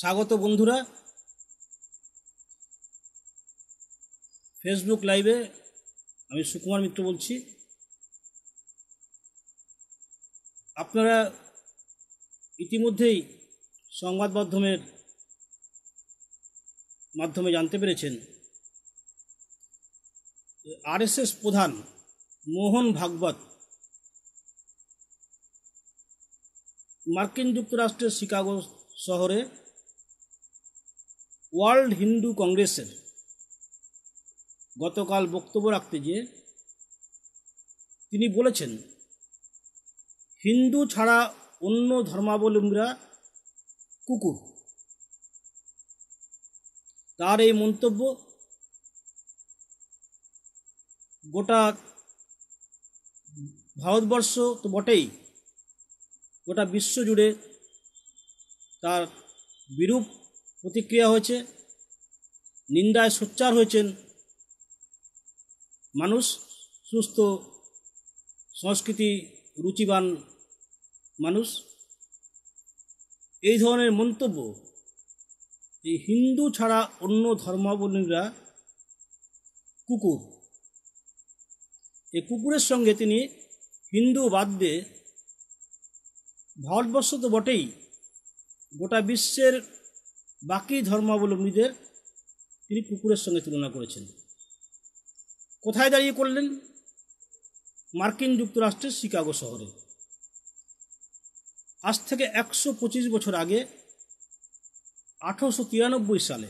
স্বাগত বন্ধুরা ফেসবুক লাইভে আমি সুকুমার মিত্র বলছি আপনারা ইতিমধ্যেই সংবাদ মাধ্যমের মাধ্যমে জানতে পেরেছেন আরএসএস প্রধান মোহন ভাগবত মার্কিন যুক্তরাষ্ট্রের শিকাগো শহরে ওয়ার্ল্ড হিন্দু কংগ্রেসের গতকাল বক্তব্য রাখতে গিয়ে তিনি বলেছেন হিন্দু ছাড়া অন্য ধর্মাবলম্বীরা কুকুর তার এই মন্তব্য গোটা ভারতবর্ষ তো বটেই গোটা বিশ্ব জুড়ে তার বিরূপ প্রতিক্রিয়া হয়েছে নিন্দায় সোচ্চার হয়েছেন মানুষ সুস্থ সংস্কৃতি রুচিবান মানুষ এই ধরনের মন্তব্য যে হিন্দু ছাড়া অন্য ধর্মাবলম্বীরা কুকুর এই কুকুরের সঙ্গে তিনি হিন্দু বাদ দিয়ে ভারতবর্ষ তো বটেই গোটা বিশ্বের বাকি ধর্মাবলম্বীদের তিনি কুকুরের সঙ্গে তুলনা করেছেন কোথায় দাঁড়িয়ে করলেন মার্কিন যুক্তরাষ্ট্রের শিকাগো শহরে আজ থেকে একশো পঁচিশ বছর আগে আঠারোশো তিরানব্বই সালে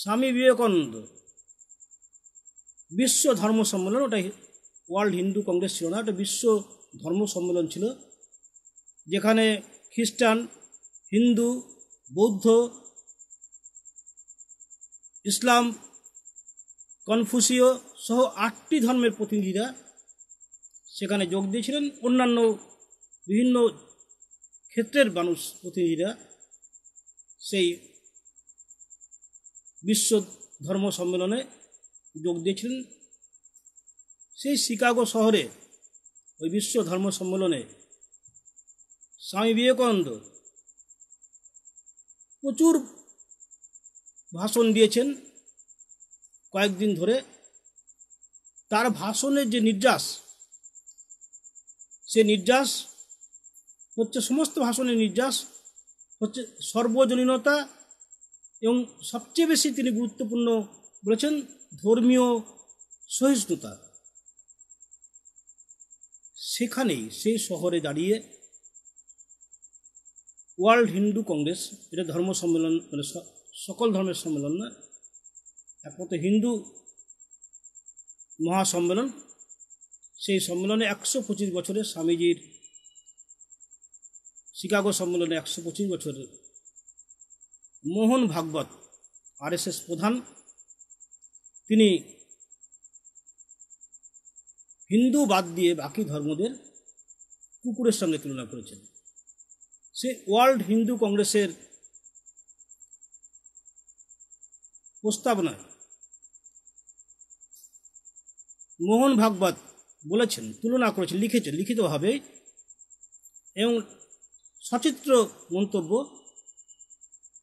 স্বামী বিবেকানন্দ বিশ্ব ধর্ম সম্মেলন ওটা ওয়ার্ল্ড হিন্দু কংগ্রেস ছিল না ওটা বিশ্ব ধর্ম সম্মেলন ছিল যেখানে খ্রিস্টান হিন্দু বৌদ্ধ ইসলাম কনফুসীয় সহ আটটি ধর্মের প্রতিনিধিরা সেখানে যোগ দিয়েছিলেন অন্যান্য বিভিন্ন ক্ষেত্রের মানুষ প্রতিনিধিরা সেই বিশ্ব ধর্ম সম্মেলনে যোগ দিয়েছিলেন সেই শিকাগো শহরে ওই বিশ্ব ধর্ম সম্মেলনে স্বামী বিবেকানন্দ প্রচুর ভাষণ দিয়েছেন কয়েকদিন ধরে তার ভাষণের যে নির্যাস সে নির্যাস হচ্ছে সমস্ত ভাষণের নির্যাস হচ্ছে সর্বজনীনতা এবং সবচেয়ে বেশি তিনি গুরুত্বপূর্ণ বলেছেন ধর্মীয় সহিষ্ণুতা সেখানেই সেই শহরে দাঁড়িয়ে ওয়ার্ল্ড হিন্দু কংগ্রেস এটা ধর্ম সম্মেলন মানে সকল ধর্মের সম্মেলন না একমাত্র হিন্দু মহাসম্মেলন সেই সম্মেলনে একশো পঁচিশ বছরে স্বামীজির শিকাগো সম্মেলনে একশো পঁচিশ বছরে মোহন ভাগবত আরএসএস প্রধান তিনি হিন্দু বাদ দিয়ে বাকি ধর্মদের কুকুরের সঙ্গে তুলনা করেছেন সে ওয়ার্ল্ড হিন্দু কংগ্রেসের প্রস্তাবনায় মোহন ভাগবত বলেছেন তুলনা করেছেন লিখেছেন লিখিতভাবে এবং সচিত্র মন্তব্য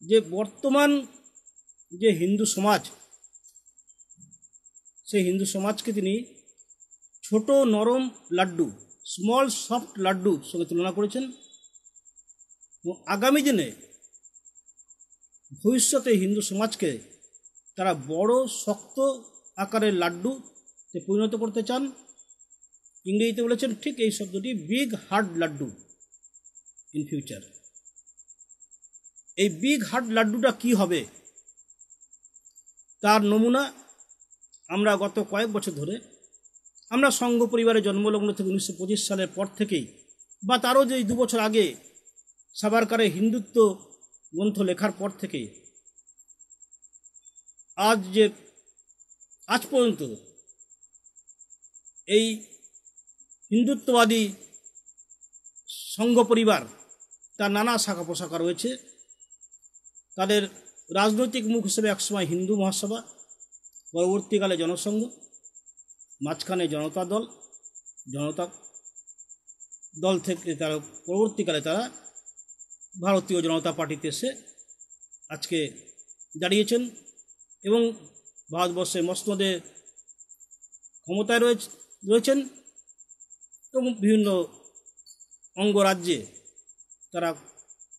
যে বর্তমান যে হিন্দু সমাজ সেই হিন্দু সমাজকে তিনি ছোট নরম লাড্ডু স্মল সফট লাড্ডুর সঙ্গে তুলনা করেছেন এবং আগামী দিনে ভবিষ্যতে হিন্দু সমাজকে তারা বড় শক্ত আকারের লাড্ডু পরিণত করতে চান ইংরেজিতে বলেছেন ঠিক এই শব্দটি big hard laddu in future এই বিগ হার্ড লাড্ডুটা কি হবে তার নমুনা আমরা গত কয়েক বছর ধরে আমরা সংঘ পরিবারের জন্মলগ্ন থেকে উনিশশো সালের পর থেকেই বা তারও যে দু বছর আগে সাবারকারের হিন্দুত্ব গ্রন্থ লেখার পর থেকে আজ যে আজ পর্যন্ত এই হিন্দুত্ববাদী সংঘ পরিবার তার নানা শাখা পোশাখা রয়েছে তাদের রাজনৈতিক মুখ হিসেবে একসময় হিন্দু মহাসভা পরবর্তীকালে জনসংঘ মাঝখানে জনতা দল জনতা দল থেকে তারা পরবর্তীকালে তারা ভারতীয় জনতা পার্টিতে এসে আজকে দাঁড়িয়েছেন এবং ভারতবর্ষে মস্তদে ক্ষমতায় রয়েছে রয়েছেন এবং বিভিন্ন অঙ্গরাজ্যে তারা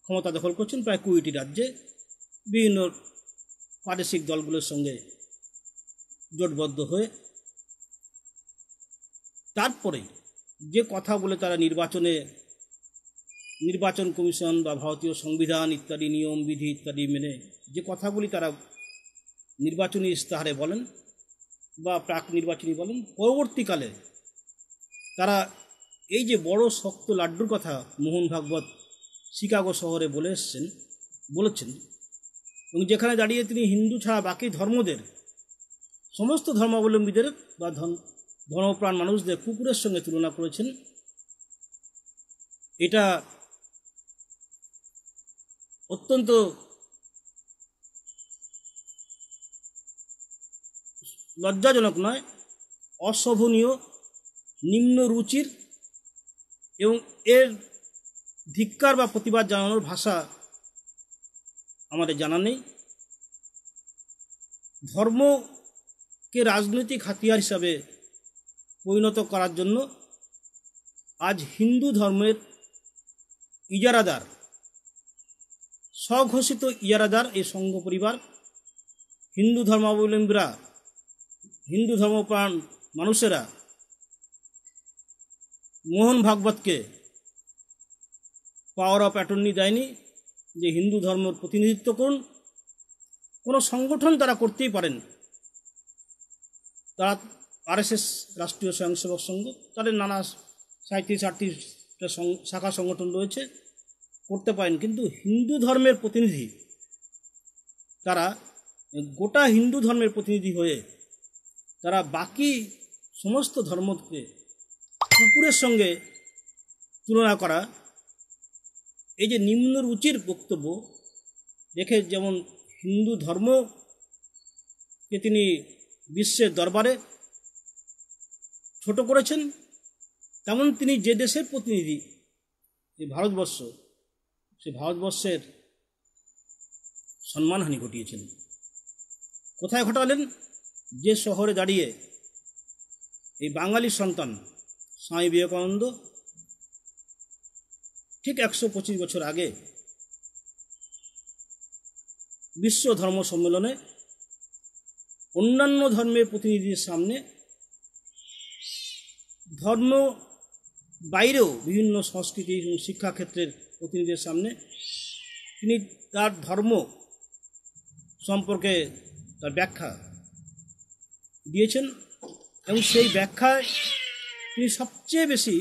ক্ষমতা দখল করছেন প্রায় কুড়িটি রাজ্যে বিভিন্ন প্রাদেশিক দলগুলোর সঙ্গে জোটবদ্ধ হয়ে তারপরে যে কথাগুলো তারা নির্বাচনে নির্বাচন কমিশন বা ভারতীয় সংবিধান ইত্যাদি নিয়ম বিধি ইত্যাদি মেনে যে কথাগুলি তারা নির্বাচনী ইস্তাহারে বলেন বা প্রাক নির্বাচনী বলেন পরবর্তীকালে তারা এই যে বড় শক্ত লাড্ডুর কথা মোহন ভাগবত শিকাগো শহরে বলে এসছেন বলেছেন এবং যেখানে দাঁড়িয়ে তিনি হিন্দু ছাড়া বাকি ধর্মদের সমস্ত ধর্মাবলম্বীদের বা ধর্মপ্রাণ মানুষদের কুকুরের সঙ্গে তুলনা করেছেন এটা অত্যন্ত লজ্জাজনক নয় অশোভনীয় নিম্ন রুচির এবং এর ধিক্কার বা প্রতিবাদ জানানোর ভাষা আমাদের জানা নেই ধর্মকে রাজনৈতিক হাতিয়ার হিসাবে পরিণত করার জন্য আজ হিন্দু ধর্মের ইজারাদার স্বঘোষিত ইয়ারাদার এই সংঘ পরিবার হিন্দু ধর্মাবলম্বীরা হিন্দু ধর্মপ্রাণ মানুষেরা মোহন ভাগবতকে পাওয়ার অফ অ্যাটর্নি দেয়নি যে হিন্দু ধর্মের প্রতিনিধিত্ব করুন কোনো সংগঠন তারা করতেই পারেন তারা আরএসএস রাষ্ট্রীয় স্বয়ংসেবক সংঘ তাদের নানা সাঁত্রিশ আটত্রিশটা শাখা সংগঠন রয়েছে করতে পারেন কিন্তু হিন্দু ধর্মের প্রতিনিধি তারা গোটা হিন্দু ধর্মের প্রতিনিধি হয়ে তারা বাকি সমস্ত ধর্মকে কুকুরের সঙ্গে তুলনা করা এই যে নিম্ন রুচির বক্তব্য রেখে যেমন হিন্দু ধর্মকে তিনি বিশ্বের দরবারে ছোট করেছেন তেমন তিনি যে দেশের প্রতিনিধি এই ভারতবর্ষ সে ভারতবর্ষের সম্মানহানি ঘটিয়েছেন কোথায় ঘটালেন যে শহরে দাঁড়িয়ে এই বাঙালি সন্তান স্বামী বিবেকানন্দ ঠিক একশো পঁচিশ বছর আগে বিশ্ব ধর্ম সম্মেলনে অন্যান্য ধর্মের প্রতিনিধিদের সামনে ধর্ম বাইরেও বিভিন্ন সংস্কৃতি এবং শিক্ষাক্ষেত্রের প্রতিনিধির সামনে তিনি তার ধর্ম সম্পর্কে তার ব্যাখ্যা দিয়েছেন এবং সেই ব্যাখ্যায় তিনি সবচেয়ে বেশি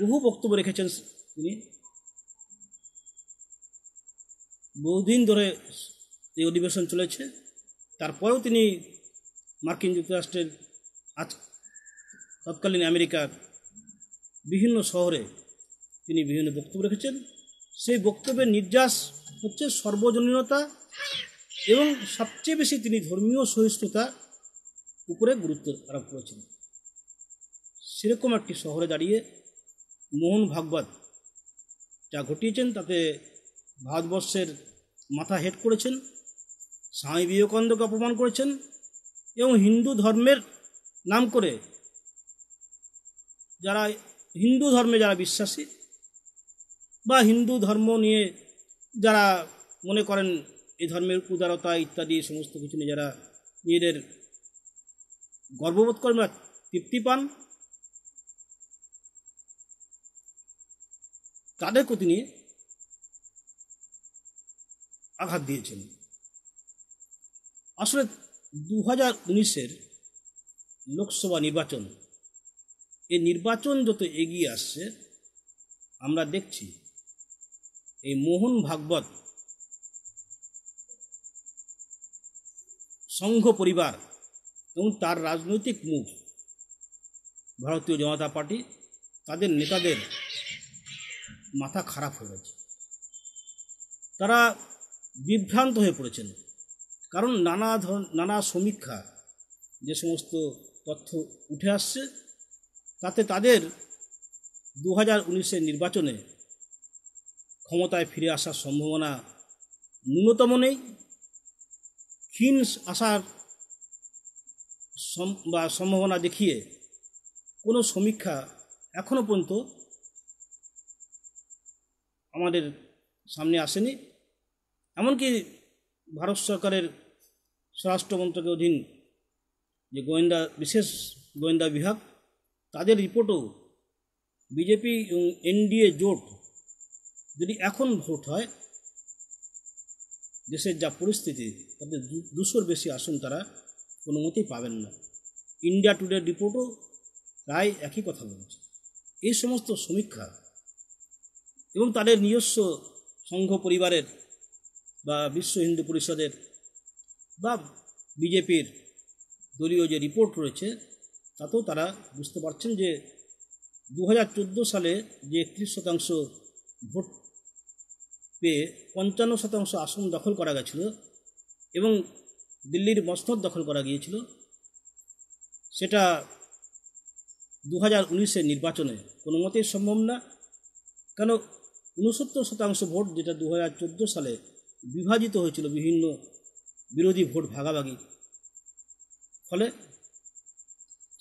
বহু বক্তব্য রেখেছেন তিনি বহুদিন ধরে এই অধিবেশন চলেছে তারপরেও তিনি মার্কিন যুক্তরাষ্ট্রের আজ তৎকালীন আমেরিকার বিভিন্ন শহরে তিনি বিভিন্ন বক্তব্য রেখেছেন সেই বক্তব্যের নির্যাস হচ্ছে সর্বজনীনতা এবং সবচেয়ে বেশি তিনি ধর্মীয় সহিষ্ণুতা উপরে গুরুত্ব আরোপ করেছেন সেরকম একটি শহরে দাঁড়িয়ে মোহন ভাগবত যা ঘটিয়েছেন তাতে ভারতবর্ষের মাথা হেট করেছেন স্বামী বিবেকানন্দকে অপমান করেছেন এবং হিন্দু ধর্মের নাম করে যারা হিন্দু ধর্মে যারা বিশ্বাসী বা হিন্দু ধর্ম নিয়ে যারা মনে করেন এই ধর্মের উদারতা ইত্যাদি সমস্ত কিছু নিয়ে যারা নিজেদের গর্ববোধ করেন বা তৃপ্তি পান তাদের প্রতি তিনি আঘাত দিয়েছেন আসলে দু হাজার উনিশের লোকসভা নির্বাচন এই নির্বাচন যত এগিয়ে আসছে আমরা দেখছি এই মোহন ভাগবত সংঘ পরিবার এবং তার রাজনৈতিক মুখ ভারতীয় জনতা পার্টি তাদের নেতাদের মাথা খারাপ হয়ে গেছে তারা বিভ্রান্ত হয়ে পড়েছেন কারণ নানা ধর নানা সমীক্ষা যে সমস্ত তথ্য উঠে আসছে তাতে তাদের দু হাজার নির্বাচনে ক্ষমতায় ফিরে আসার সম্ভাবনা ন্যূনতম নেই ক্ষীণ আসার বা সম্ভাবনা দেখিয়ে কোনো সমীক্ষা এখনও পর্যন্ত আমাদের সামনে আসেনি এমনকি ভারত সরকারের স্বরাষ্ট্র মন্ত্রকের অধীন যে গোয়েন্দা বিশেষ গোয়েন্দা বিভাগ তাদের রিপোর্টও বিজেপি এবং এনডিএ জোট যদি এখন ভোট হয় দেশের যা পরিস্থিতি তাতে দুশোর বেশি আসন তারা কোনো মতেই পাবেন না ইন্ডিয়া টুডে রিপোর্টও প্রায় একই কথা বলেছে এই সমস্ত সমীক্ষা এবং তাদের নিজস্ব সংঘ পরিবারের বা বিশ্ব হিন্দু পরিষদের বা বিজেপির দলীয় যে রিপোর্ট রয়েছে তাতেও তারা বুঝতে পারছেন যে দু সালে যে একত্রিশ শতাংশ ভোট পেয়ে পঞ্চান্ন শতাংশ আসন দখল করা গেছিল এবং দিল্লির মসনদ দখল করা গিয়েছিল সেটা দু হাজার উনিশের নির্বাচনে কোনো মতেই সম্ভব না কেন উনসত্তর শতাংশ ভোট যেটা দু হাজার চোদ্দো সালে বিভাজিত হয়েছিল বিভিন্ন বিরোধী ভোট ভাগাভাগি ফলে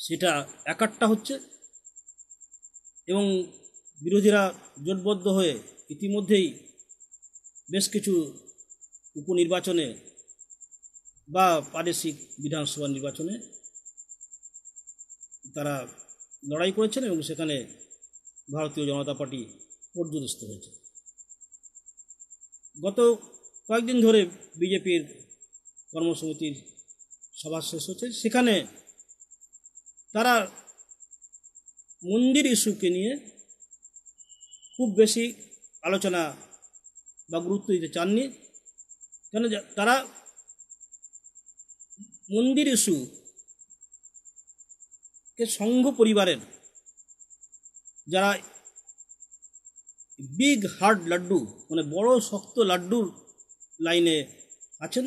সেটা একাট্টা হচ্ছে এবং বিরোধীরা জোটবদ্ধ হয়ে ইতিমধ্যেই বেশ কিছু উপনির্বাচনে বা প্রাদেশিক বিধানসভা নির্বাচনে তারা লড়াই করেছেন এবং সেখানে ভারতীয় জনতা পার্টি পর্যদস্ত হয়েছে গত কয়েকদিন ধরে বিজেপির কর্মসমিতির সভা শেষ হচ্ছে সেখানে তারা মন্দির ইস্যুকে নিয়ে খুব বেশি আলোচনা বা গুরুত্ব দিতে চাননি কেন তারা মন্দির ইস্যু কে সংঘ পরিবারের যারা বিগ হার্ড লাড্ডু মানে বড় শক্ত লাড্ডুর লাইনে আছেন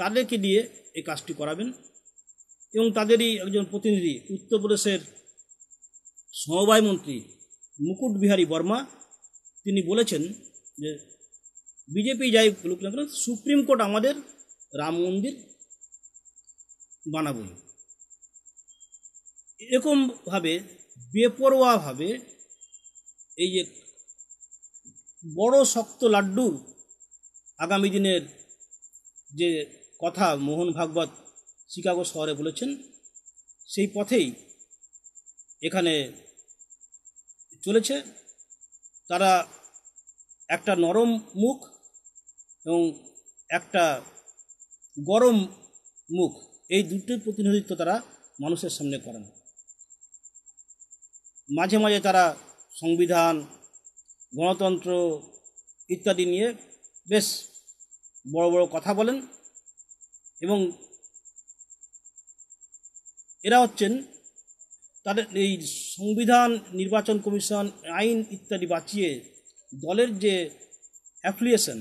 তাদেরকে দিয়ে এই কাজটি করাবেন এবং তাদেরই একজন প্রতিনিধি উত্তরপ্রদেশের সমবায় মন্ত্রী মুকুট বিহারী বর্মা তিনি বলেছেন যে বিজেপি যাই বলুক না কেন সুপ্রিম কোর্ট আমাদের রাম মন্দির বানাবই এরকমভাবে বেপরোয়াভাবে এই যে বড় শক্ত লাড্ডু আগামী দিনের যে কথা মোহন ভাগবত শিকাগো শহরে বলেছেন সেই পথেই এখানে চলেছে তারা একটা নরম মুখ এবং একটা গরম মুখ এই দুটোই প্রতিনিধিত্ব তারা মানুষের সামনে করেন মাঝে মাঝে তারা সংবিধান গণতন্ত্র ইত্যাদি নিয়ে বেশ বড় বড় কথা বলেন এবং এরা হচ্ছেন তাদের এই সংবিধান নির্বাচন কমিশন আইন ইত্যাদি বাঁচিয়ে দলের যে অ্যাফিলিয়েশন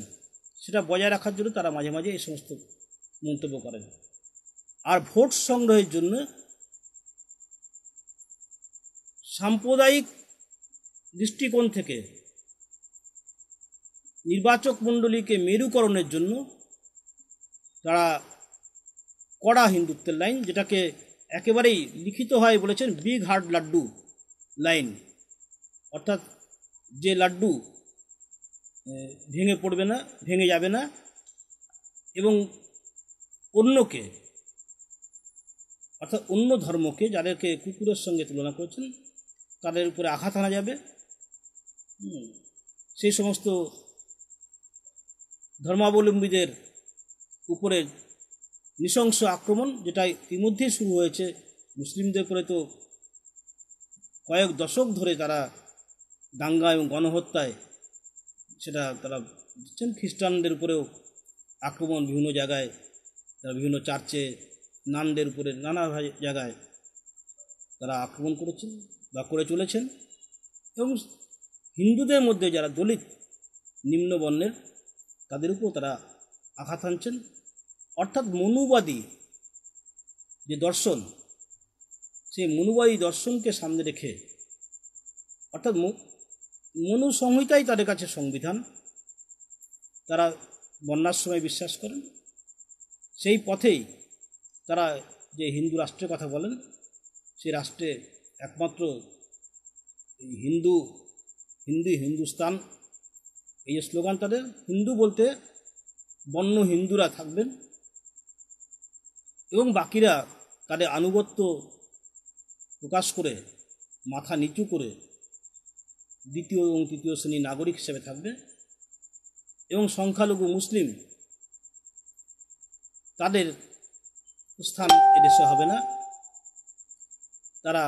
সেটা বজায় রাখার জন্য তারা মাঝে মাঝে এই সমস্ত মন্তব্য করেন আর ভোট সংগ্রহের জন্য সাম্প্রদায়িক দৃষ্টিকোণ থেকে নির্বাচক মণ্ডলীকে মেরুকরণের জন্য তারা কড়া হিন্দুত্বের লাইন যেটাকে একেবারেই লিখিত হয় বলেছেন বিগ হার্ড লাড্ডু লাইন অর্থাৎ যে লাড্ডু ভেঙে পড়বে না ভেঙে যাবে না এবং অন্যকে অর্থাৎ অন্য ধর্মকে যাদেরকে কুকুরের সঙ্গে তুলনা করেছেন তাদের উপরে আঘাত আনা যাবে সেই সমস্ত ধর্মাবলম্বীদের উপরে নৃশংস আক্রমণ যেটা ইতিমধ্যেই শুরু হয়েছে মুসলিমদের উপরে তো কয়েক দশক ধরে তারা দাঙ্গা এবং গণহত্যায় সেটা তারা দিচ্ছেন খ্রিস্টানদের উপরেও আক্রমণ বিভিন্ন জায়গায় তারা বিভিন্ন চার্চে নানদের উপরে নানা জায়গায় তারা আক্রমণ করেছেন বা করে চলেছেন এবং হিন্দুদের মধ্যে যারা দলিত নিম্নবর্ণের তাদের উপর তারা আঘাত আনছেন অর্থাৎ মনুবাদী যে দর্শন সেই মনুবাদী দর্শনকে সামনে রেখে অর্থাৎ মনুসংহিতাই তাদের কাছে সংবিধান তারা বন্যার সময় বিশ্বাস করেন সেই পথেই তারা যে হিন্দু রাষ্ট্রের কথা বলেন সেই রাষ্ট্রে একমাত্র হিন্দু হিন্দু হিন্দুস্তান এই যে স্লোগান তাদের হিন্দু বলতে বন্য হিন্দুরা থাকবেন এবং বাকিরা তাদের আনুগত্য প্রকাশ করে মাথা নিচু করে দ্বিতীয় এবং তৃতীয় শ্রেণীর নাগরিক হিসেবে থাকবে এবং সংখ্যালঘু মুসলিম তাদের স্থান এদেশে হবে না তারা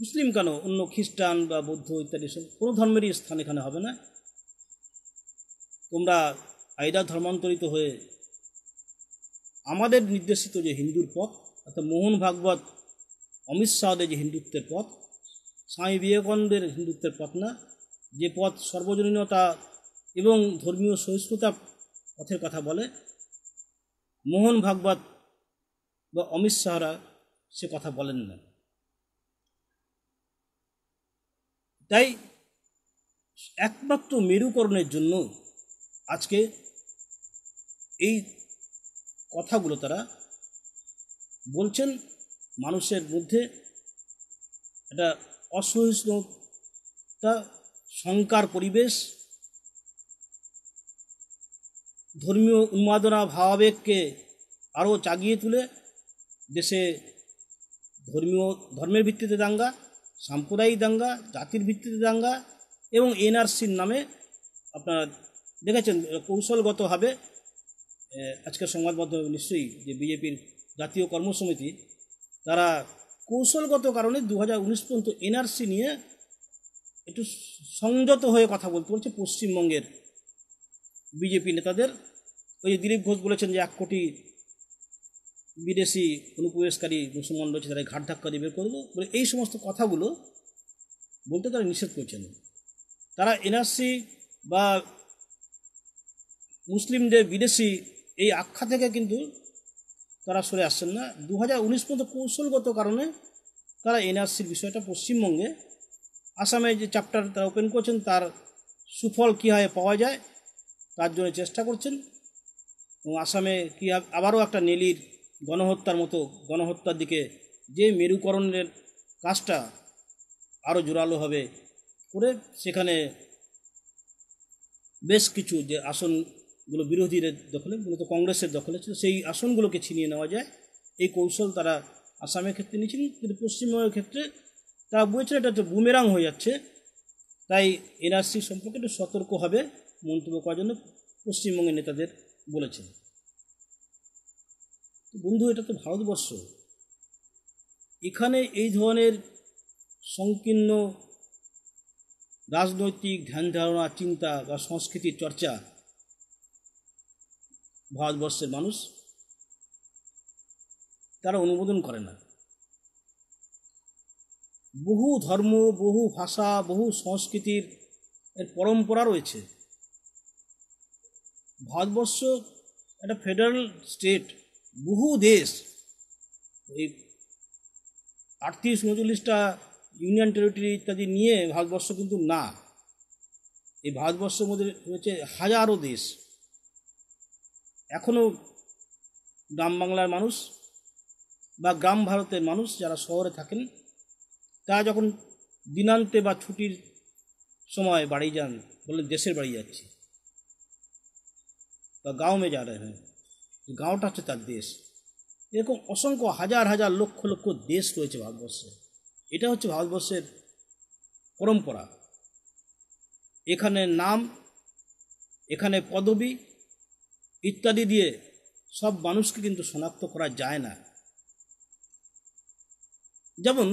মুসলিম কেন অন্য খ্রিস্টান বা বৌদ্ধ ইত্যাদি কোনো ধর্মেরই স্থান এখানে হবে না তোমরা আয়দা ধর্মান্তরিত হয়ে আমাদের নির্দেশিত যে হিন্দুর পথ অর্থাৎ মোহন ভাগবত অমিত শাহদের যে হিন্দুত্বের পথ স্বামী বিবেকানন্দের হিন্দুত্বের পথ না যে পথ সর্বজনীনতা এবং ধর্মীয় সহিষ্ণুতা পথের কথা বলে মোহন ভাগবত বা অমিত শাহরা সে কথা বলেন না তাই একমাত্র মেরুকরণের জন্য আজকে এই কথাগুলো তারা বলছেন মানুষের মধ্যে এটা অসহিষ্ণুতা শঙ্কার পরিবেশ ধর্মীয় উন্মাদনা ভাবাবেগকে আরও চাগিয়ে তুলে দেশে ধর্মীয় ধর্মের ভিত্তিতে দাঙ্গা সাম্প্রদায়িক দাঙ্গা জাতির ভিত্তিতে দাঙ্গা এবং এনআরসির নামে আপনারা দেখেছেন কৌশলগতভাবে আজকের মাধ্যমে নিশ্চয়ই যে বিজেপির জাতীয় কর্মসমিতি তারা কৌশলগত কারণে দু হাজার উনিশ পর্যন্ত এনআরসি নিয়ে একটু সংযত হয়ে কথা বলতে বলছে পশ্চিমবঙ্গের বিজেপি নেতাদের ওই যে দিলীপ ঘোষ বলেছেন যে এক কোটি বিদেশি অনুপ্রবেশকারী মুসলমান রয়েছে তারা ঘাট ধাক্কা দিয়ে বের করবো বলে এই সমস্ত কথাগুলো বলতে তারা নিষেধ করছেন তারা এনআরসি বা মুসলিমদের বিদেশি এই আখ্যা থেকে কিন্তু তারা সরে আসছেন না দু হাজার উনিশ পর্যন্ত কৌশলগত কারণে তারা এনআরসির বিষয়টা পশ্চিমবঙ্গে আসামে যে চ্যাপ্টার তারা ওপেন করছেন তার সুফল কীভাবে পাওয়া যায় তার জন্য চেষ্টা করছেন এবং আসামে কি আবারও একটা নেলির গণহত্যার মতো গণহত্যার দিকে যে মেরুকরণের কাজটা আরও জোরালো হবে করে সেখানে বেশ কিছু যে আসনগুলো বিরোধীদের দখলে মূলত কংগ্রেসের দখলে ছিল সেই আসনগুলোকে ছিনিয়ে নেওয়া যায় এই কৌশল তারা আসামের ক্ষেত্রে নিয়েছিলেন কিন্তু পশ্চিমবঙ্গের ক্ষেত্রে তারা বলেছিল এটা তো বুমেরাং হয়ে যাচ্ছে তাই এনআরসি সম্পর্কে একটু সতর্ক হবে মন্তব্য করার জন্য পশ্চিমবঙ্গের নেতাদের বলেছেন বন্ধু এটা তো ভারতবর্ষ এখানে এই ধরনের সংকীর্ণ রাজনৈতিক ধ্যান ধারণা চিন্তা বা সংস্কৃতির চর্চা ভারতবর্ষের মানুষ তারা অনুমোদন করে না বহু ধর্ম বহু ভাষা বহু সংস্কৃতির এর পরম্পরা রয়েছে ভারতবর্ষ একটা ফেডারেল স্টেট বহু দেশ এই আটত্রিশ উনচল্লিশটা ইউনিয়ন টেরিটরি ইত্যাদি নিয়ে ভারতবর্ষ কিন্তু না এই ভারতবর্ষের মধ্যে রয়েছে হাজারো দেশ এখনও গ্রাম বাংলার মানুষ বা গ্রাম ভারতের মানুষ যারা শহরে থাকেন তারা যখন দিনান্তে বা ছুটির সময় বাড়ি যান বলে দেশের বাড়ি যাচ্ছে বা গাঁও মে যা রে গাঁওটা হচ্ছে তার দেশ এরকম অসংখ্য হাজার হাজার লক্ষ লক্ষ দেশ রয়েছে ভারতবর্ষে এটা হচ্ছে ভারতবর্ষের পরম্পরা এখানে নাম এখানে পদবি ইত্যাদি দিয়ে সব মানুষকে কিন্তু শনাক্ত করা যায় না যেমন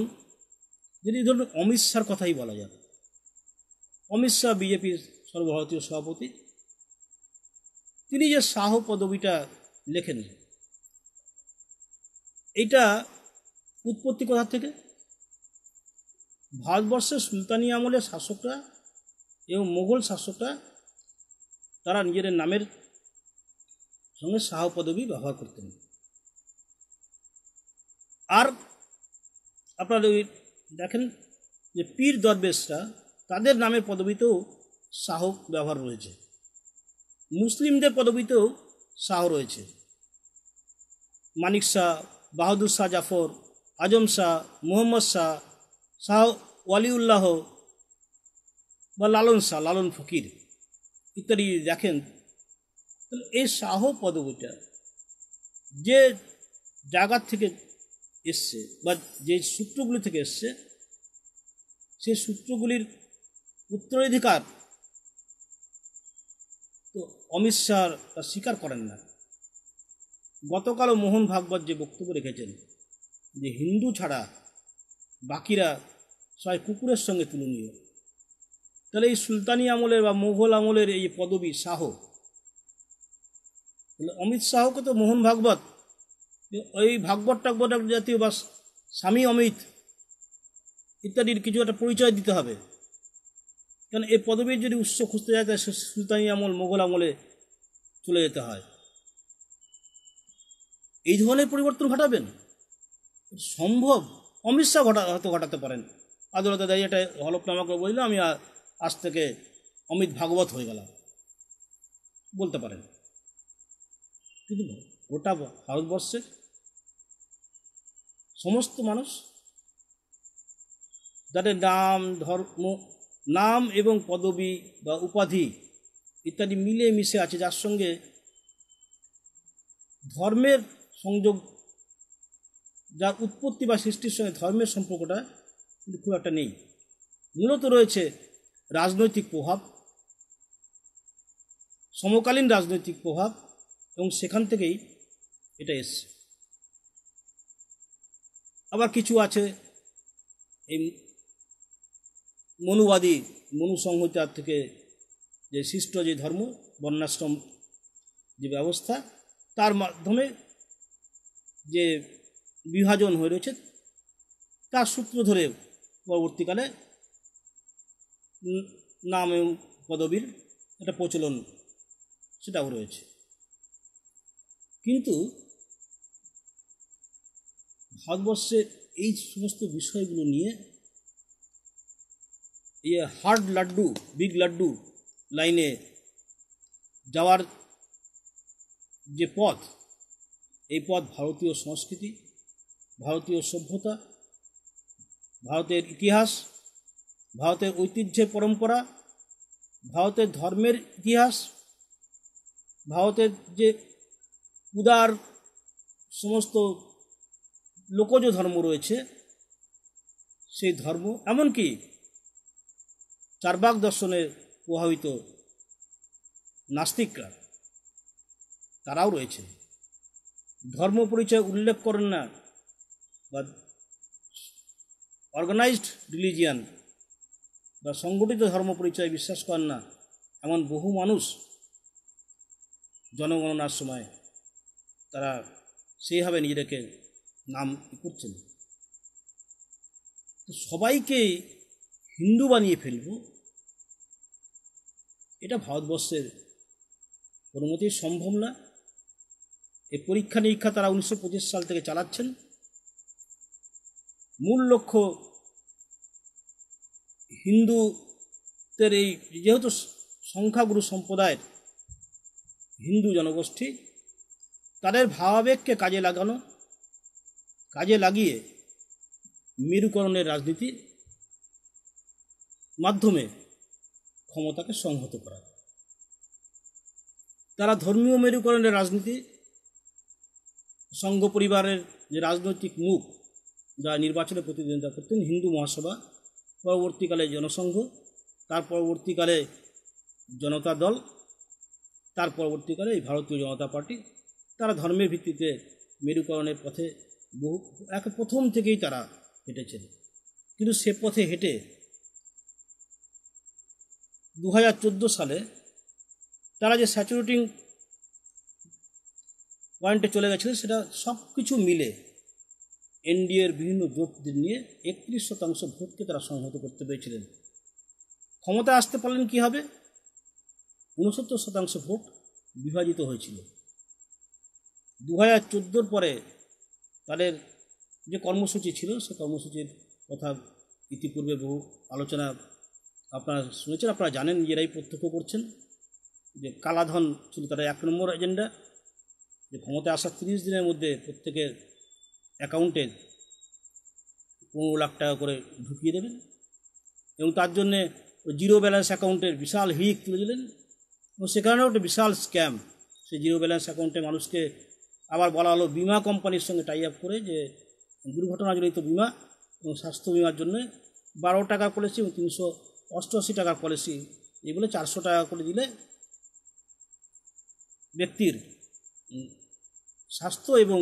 যদি ধরুন অমিত শাহর কথাই বলা যাবে অমিত শাহ বিজেপির সর্বভারতীয় সভাপতি তিনি যে শাহ পদবিটা লেখেন এটা উৎপত্তি কথা থেকে ভারতবর্ষের সুলতানি আমলের শাসকরা এবং মোগল শাসকরা তারা নিজেদের নামের সঙ্গে শাহ পদবি ব্যবহার করতেন আর আপনারা ওই দেখেন যে পীর দরবেশরা তাদের নামের পদবীতেও শাহ ব্যবহার রয়েছে মুসলিমদের পদবীতেও শাহ রয়েছে মানিক শাহ বাহাদুর শাহ জাফর আজম শাহ মোহাম্মদ শাহ শাহ ওয়ালিউল্লাহ বা লালন শাহ লালন ফকির ইত্যাদি দেখেন তাহলে এই শাহ পদবীটা যে জায়গার থেকে এসছে বা যে সূত্রগুলি থেকে এসছে সেই সূত্রগুলির উত্তরাধিকার তো অমিত শাহ তা স্বীকার করেন না গতকালও মোহন ভাগবত যে বক্তব্য রেখেছেন যে হিন্দু ছাড়া বাকিরা সবাই কুকুরের সঙ্গে তুলনীয় তাহলে এই সুলতানি আমলের বা মোঘল আমলের এই পদবি শাহ তাহলে অমিত শাহকে তো মোহন ভাগবত ওই ভাগবত টাগবত জাতীয় বা স্বামী অমিত ইত্যাদির কিছু একটা পরিচয় দিতে হবে কেন এই পদবীর যদি উৎস খুঁজতে যায় তাহলে সুলতানি আমল মোগল আমলে চলে যেতে হয় এই ধরনের পরিবর্তন ঘটাবেন সম্ভব অমিত শাহ ঘটা হয়তো ঘটাতে পারেন আদালতে দায়ী একটা হলফনামা করে বললাম আমি আজ থেকে অমিত ভাগবত হয়ে গেলাম বলতে পারেন কিন্তু গোটা ভারতবর্ষের সমস্ত মানুষ যাদের নাম ধর্ম নাম এবং পদবি বা উপাধি ইত্যাদি মিলে মিশে আছে যার সঙ্গে ধর্মের সংযোগ যার উৎপত্তি বা সৃষ্টির সঙ্গে ধর্মের সম্পর্কটা কিন্তু খুব একটা নেই মূলত রয়েছে রাজনৈতিক প্রভাব সমকালীন রাজনৈতিক প্রভাব এবং সেখান থেকেই এটা এসছে আবার কিছু আছে এই মনুবাদী মনু সংহিতার থেকে যে সৃষ্ট যে ধর্ম বর্ণাশ্রম যে ব্যবস্থা তার মাধ্যমে যে বিভাজন হয়ে রয়েছে তার সূত্র ধরে পরবর্তীকালে নাম এবং পদবীর একটা প্রচলন সেটাও রয়েছে কিন্তু ভারতবর্ষের এই সমস্ত বিষয়গুলো নিয়ে ইয়ে হার্ড লাড্ডু বিগ লাড্ডু লাইনে যাওয়ার যে পথ এই পথ ভারতীয় সংস্কৃতি ভারতীয় সভ্যতা ভারতের ইতিহাস ভারতের ঐতিহ্যের পরম্পরা ভারতের ধর্মের ইতিহাস ভারতের যে উদার সমস্ত লোকজ ধর্ম রয়েছে সেই ধর্ম এমনকি চারবাগ দর্শনে প্রভাবিত নাস্তিকরা তারাও রয়েছে ধর্ম পরিচয় উল্লেখ করেন না বা অর্গানাইজড রিলিজিয়ান বা সংগঠিত ধর্ম পরিচয় বিশ্বাস করেন না এমন বহু মানুষ জনগণনার সময় তারা সেইভাবে নিজেদেরকে নাম করছেন তো সবাইকে হিন্দু বানিয়ে ফেলব এটা ভারতবর্ষের অনুমতি সম্ভব না এই পরীক্ষা নিরীক্ষা তারা উনিশশো সাল থেকে চালাচ্ছেন মূল লক্ষ্য হিন্দুদের এই যেহেতু সংখ্যাগুরু সম্প্রদায়ের হিন্দু জনগোষ্ঠী তাদের ভাবাবেগকে কাজে লাগানো কাজে লাগিয়ে মেরুকরণের রাজনীতির মাধ্যমে ক্ষমতাকে সংহত করা তারা ধর্মীয় মেরুকরণের রাজনীতি সংঘ পরিবারের যে রাজনৈতিক মুখ যারা নির্বাচনে প্রতিদ্বন্দ্বিতা করতেন হিন্দু মহাসভা পরবর্তীকালে জনসংঘ তার পরবর্তীকালে জনতা দল তার পরবর্তীকালে এই ভারতীয় জনতা পার্টি তারা ধর্মের ভিত্তিতে মেরুকরণের পথে বহু এক প্রথম থেকেই তারা হেঁটেছেন কিন্তু সে পথে হেঁটে দু সালে তারা যে স্যাচুরেটিং পয়েন্টে চলে গেছিলেন সেটা সব কিছু মিলে এনডিএর বিভিন্ন জোটদের নিয়ে একত্রিশ শতাংশ ভোটকে তারা সংহত করতে পেরেছিলেন ক্ষমতা আসতে পারলেন হবে উনসত্তর শতাংশ ভোট বিভাজিত হয়েছিল দু হাজার পরে তাদের যে কর্মসূচি ছিল সে কর্মসূচির কথা ইতিপূর্বে বহু আলোচনা আপনারা শুনেছেন আপনারা জানেন নিজেরাই প্রত্যক্ষ করছেন যে কালাধন ছিল তারা এক নম্বর এজেন্ডা যে ক্ষমতায় আসার তিরিশ দিনের মধ্যে প্রত্যেকের অ্যাকাউন্টে পনেরো লাখ টাকা করে ঢুকিয়ে দেবেন এবং তার জন্যে জিরো ব্যালেন্স অ্যাকাউন্টের বিশাল হিক তুলে দিলেন এবং সেখানেও একটা বিশাল স্ক্যাম সেই জিরো ব্যালেন্স অ্যাকাউন্টে মানুষকে আবার বলা হলো বিমা কোম্পানির সঙ্গে টাই আপ করে যে দুর্ঘটনাজনিত বিমা এবং স্বাস্থ্য বিমার জন্য বারো টাকার পলিসি এবং তিনশো অষ্টআশি টাকার পলিসি এগুলো চারশো টাকা করে দিলে ব্যক্তির স্বাস্থ্য এবং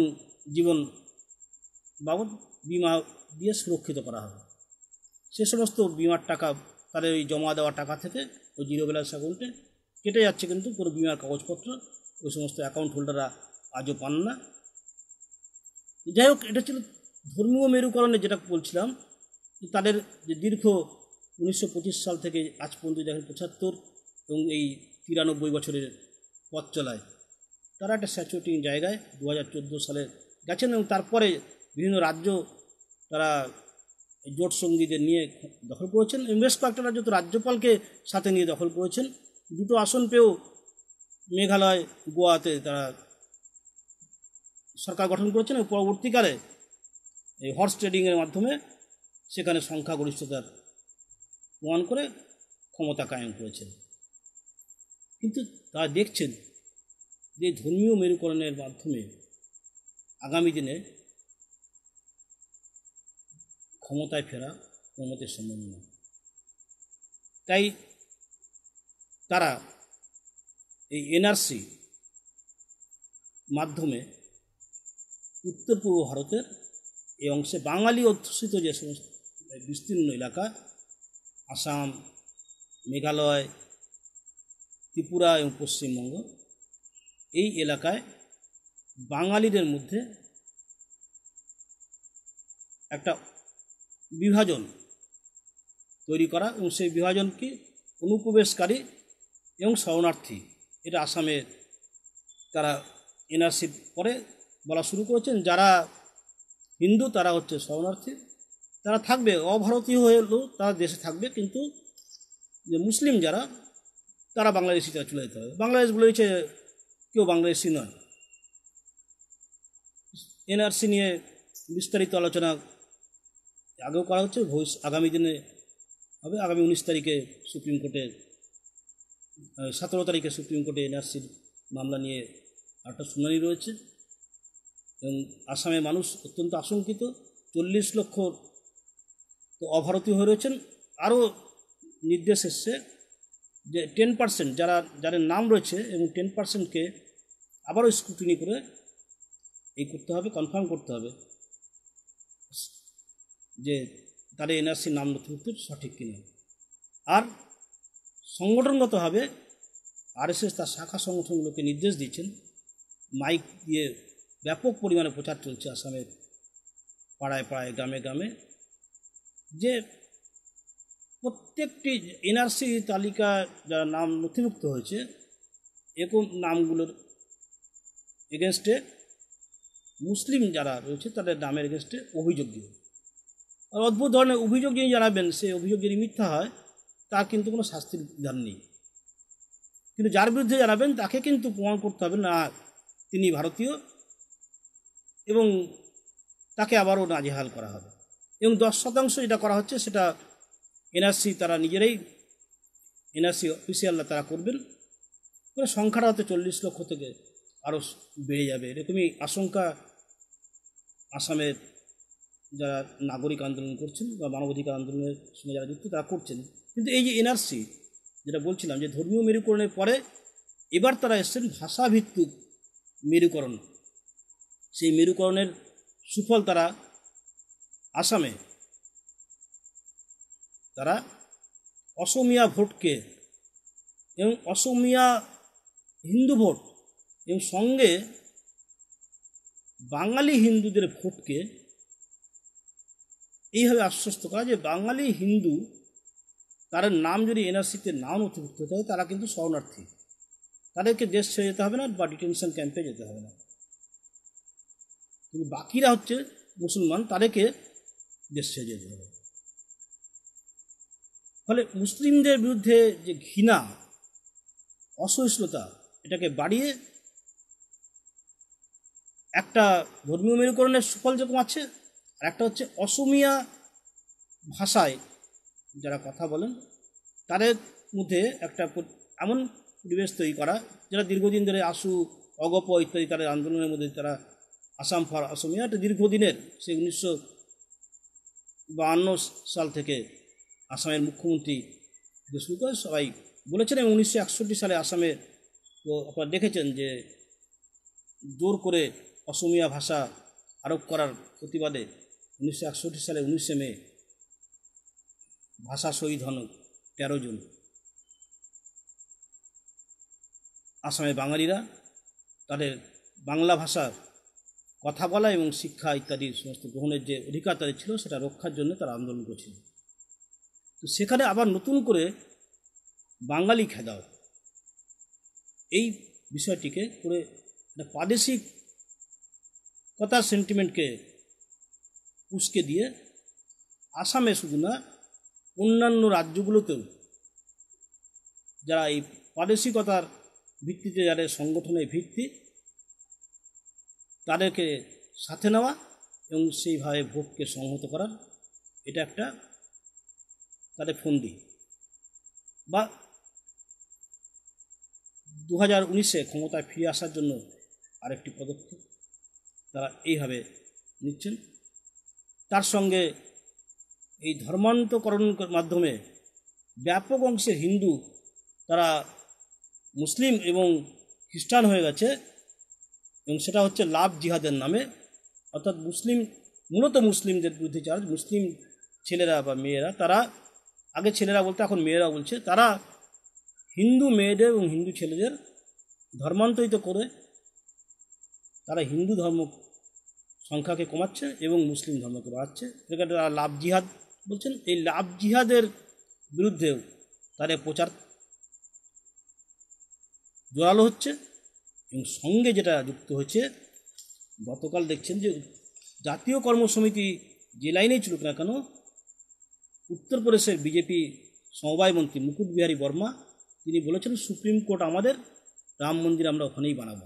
জীবন বাবদ বিমা দিয়ে সুরক্ষিত করা হবে সে সমস্ত বিমার টাকা তাদের ওই জমা দেওয়া টাকা থেকে ওই জিরো ব্যালেন্স অ্যাকাউন্টে কেটে যাচ্ছে কিন্তু কোনো বিমার কাগজপত্র ওই সমস্ত অ্যাকাউন্ট হোল্ডাররা আজও পান না যাই হোক এটা ছিল ধর্মীয় মেরুকরণে যেটা বলছিলাম তাদের যে দীর্ঘ উনিশশো সাল থেকে আজ পর্যন্ত দেখেন পঁচাত্তর এবং এই তিরানব্বই বছরের পথ চলায় তারা একটা স্যাচুয়েটিং জায়গায় দু হাজার চোদ্দো সালে গেছেন এবং তারপরে বিভিন্ন রাজ্য তারা জোট সঙ্গীদের নিয়ে দখল করেছেন এবং বেশ কয়েকটা রাজ্য তো রাজ্যপালকে সাথে নিয়ে দখল করেছেন দুটো আসন পেয়েও মেঘালয় গোয়াতে তারা সরকার গঠন করেছেন এবং পরবর্তীকালে এই হর্স ট্রেডিংয়ের মাধ্যমে সেখানে সংখ্যাগরিষ্ঠতার প্রমাণ করে ক্ষমতা কায়েম করেছেন কিন্তু তারা দেখছেন যে ধর্মীয় মেরুকরণের মাধ্যমে আগামী দিনে ক্ষমতায় ফেরা ক্ষমতের সম্ভব নয় তাই তারা এই এনআরসি মাধ্যমে উত্তর পূর্ব ভারতের এই অংশে বাঙালি অধ্যুষিত যে সমস্ত বিস্তীর্ণ এলাকা আসাম মেঘালয় ত্রিপুরা এবং পশ্চিমবঙ্গ এই এলাকায় বাঙালিদের মধ্যে একটা বিভাজন তৈরি করা এবং সেই বিভাজনকে অনুপ্রবেশকারী এবং শরণার্থী এটা আসামের তারা এনআরসি পরে বলা শুরু করেছেন যারা হিন্দু তারা হচ্ছে শরণার্থী তারা থাকবে অভারতীয় হলেও তারা দেশে থাকবে কিন্তু যে মুসলিম যারা তারা বাংলাদেশি তারা চলে যেতে হবে বাংলাদেশ বলে কেউ বাংলাদেশি নয় এনআরসি নিয়ে বিস্তারিত আলোচনা আগেও করা হচ্ছে ভবিষ্যৎ আগামী দিনে হবে আগামী উনিশ তারিখে সুপ্রিম কোর্টে সতেরো তারিখে সুপ্রিম কোর্টে এনআরসির মামলা নিয়ে একটা শুনানি রয়েছে এবং আসামের মানুষ অত্যন্ত আশঙ্কিত চল্লিশ লক্ষ তো অভারতীয় হয়ে রয়েছেন আরও নির্দেশ এসছে যে টেন পার্সেন্ট যারা যাদের নাম রয়েছে এবং টেন পার্সেন্টকে আবারও স্ক্রুটিনি করে এই করতে হবে কনফার্ম করতে হবে যে তাদের এনআরসির নাম নথিভুক্ত সঠিক কিনা আর সংগঠনগতভাবে আরএসএস তার শাখা সংগঠনগুলোকে নির্দেশ দিয়েছেন মাইক দিয়ে ব্যাপক পরিমাণে প্রচার চলছে আসামের পাড়ায় পাড়ায় গ্রামে গ্রামে যে প্রত্যেকটি এনআরসি তালিকা যারা নাম নথিভুক্ত হয়েছে এরকম নামগুলোর এগেনস্টে মুসলিম যারা রয়েছে তাদের নামের এগেনস্টে অভিযোগ দিয়ে আর অদ্ভুত ধরনের অভিযোগ যিনি জানাবেন সেই অভিযোগ যদি মিথ্যা হয় তার কিন্তু কোনো শাস্তির বিধান নেই কিন্তু যার বিরুদ্ধে জানাবেন তাকে কিন্তু প্রমাণ করতে হবে না তিনি ভারতীয় এবং তাকে আবারও নাজেহাল করা হবে এবং দশ শতাংশ যেটা করা হচ্ছে সেটা এনআরসি তারা নিজেরাই এনআরসি অফিসিয়ালরা তারা করবেন মানে সংখ্যাটা হয়তো চল্লিশ লক্ষ থেকে আরও বেড়ে যাবে এরকমই আশঙ্কা আসামের যারা নাগরিক আন্দোলন করছেন বা মানবাধিকার আন্দোলনের সঙ্গে যারা যুক্ত তারা করছেন কিন্তু এই যে এনআরসি যেটা বলছিলাম যে ধর্মীয় মেরুকরণের পরে এবার তারা এসছেন ভাষাভিত্তিক মেরুকরণ সেই মেরুকরণের সুফল তারা আসামে তারা অসমিয়া ভোটকে এবং অসমিয়া হিন্দু ভোট এবং সঙ্গে বাঙালি হিন্দুদের ভোটকে এইভাবে আশ্বস্ত করা যে বাঙালি হিন্দু তাদের নাম যদি এনআরসিতে নাম নথিভুক্ত হতে হয় তারা কিন্তু শরণার্থী তাদেরকে দেশ ছেড়ে যেতে হবে না বা ডিটেনশন ক্যাম্পে যেতে হবে না কিন্তু বাকিরা হচ্ছে মুসলমান তাদেরকে দেশ ছেড়ে যেতে হবে ফলে মুসলিমদের বিরুদ্ধে যে ঘৃণা অসহিষ্ণুতা এটাকে বাড়িয়ে একটা ধর্মীয় মেরুকরণের সুফল যেরকম আছে আর একটা হচ্ছে অসমিয়া ভাষায় যারা কথা বলেন তাদের মধ্যে একটা এমন পরিবেশ তৈরি করা যারা দীর্ঘদিন ধরে আশু অগপ ইত্যাদি তাদের আন্দোলনের মধ্যে তারা আসাম ফর অসমিয়া এটা দীর্ঘদিনের সে উনিশশো বাহান্ন সাল থেকে আসামের মুখ্যমন্ত্রী দেশমুখ সবাই বলেছেন এবং উনিশশো একষট্টি সালে আসামে তো আপনারা দেখেছেন যে জোর করে অসমিয়া ভাষা আরোপ করার প্রতিবাদে উনিশশো একষট্টি সালে উনিশে মে ভাষা শহীদ হন তেরো জন আসামের বাঙালিরা তাদের বাংলা ভাষার কথা বলা এবং শিক্ষা ইত্যাদি সমস্ত গ্রহণের যে অধিকার তাদের ছিল সেটা রক্ষার জন্য তারা আন্দোলন করছিল তো সেখানে আবার নতুন করে বাঙালি খেদাও এই বিষয়টিকে করে একটা প্রাদেশিক কথা সেন্টিমেন্টকে উস্কে দিয়ে আসামে শুধু না অন্যান্য রাজ্যগুলোতেও যারা এই প্রাদেশিকতার ভিত্তিতে যাদের সংগঠনের ভিত্তি তাদেরকে সাথে নেওয়া এবং সেইভাবে ভোগকে সংহত করার এটা একটা তাদের ফন্দি বা দু হাজার উনিশে ক্ষমতায় ফিরে আসার জন্য আরেকটি পদক্ষেপ তারা এইভাবে নিচ্ছেন তার সঙ্গে এই ধর্মান্তকরণ মাধ্যমে ব্যাপক অংশের হিন্দু তারা মুসলিম এবং খ্রিস্টান হয়ে গেছে এবং সেটা হচ্ছে লাভ জিহাদের নামে অর্থাৎ মুসলিম মূলত মুসলিমদের বিরুদ্ধে চার্জ মুসলিম ছেলেরা বা মেয়েরা তারা আগে ছেলেরা বলতে এখন মেয়েরা বলছে তারা হিন্দু মেয়েদের এবং হিন্দু ছেলেদের ধর্মান্তরিত করে তারা হিন্দু ধর্ম সংখ্যাকে কমাচ্ছে এবং মুসলিম ধর্মকে বাড়াচ্ছে সেখানে তারা লাভ জিহাদ বলছেন এই লাভ জিহাদের বিরুদ্ধেও তাদের প্রচার জোরালো হচ্ছে এবং সঙ্গে যেটা যুক্ত হয়েছে গতকাল দেখছেন যে জাতীয় কর্মসমিতি যে লাইনেই ছিল না কেন উত্তরপ্রদেশের বিজেপি সমবায় মন্ত্রী মুকুট বিহারী বর্মা তিনি বলেছেন সুপ্রিম কোর্ট আমাদের রাম মন্দির আমরা ওখানেই বানাবো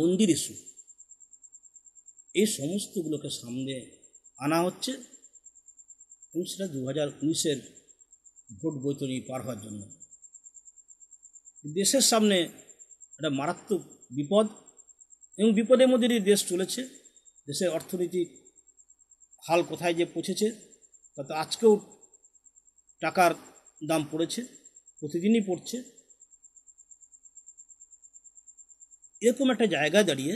মন্দির ইস্যু এই সমস্তগুলোকে সামনে আনা হচ্ছে এবং সেটা দু হাজার উনিশের ভোট বৈতরণী পার হওয়ার জন্য দেশের সামনে একটা মারাত্মক বিপদ এবং বিপদের মধ্যে দিয়ে দেশ চলেছে দেশের অর্থনৈতিক হাল কোথায় যে পৌঁছেছে তাতে আজকেও টাকার দাম পড়েছে প্রতিদিনই পড়ছে এরকম একটা জায়গায় দাঁড়িয়ে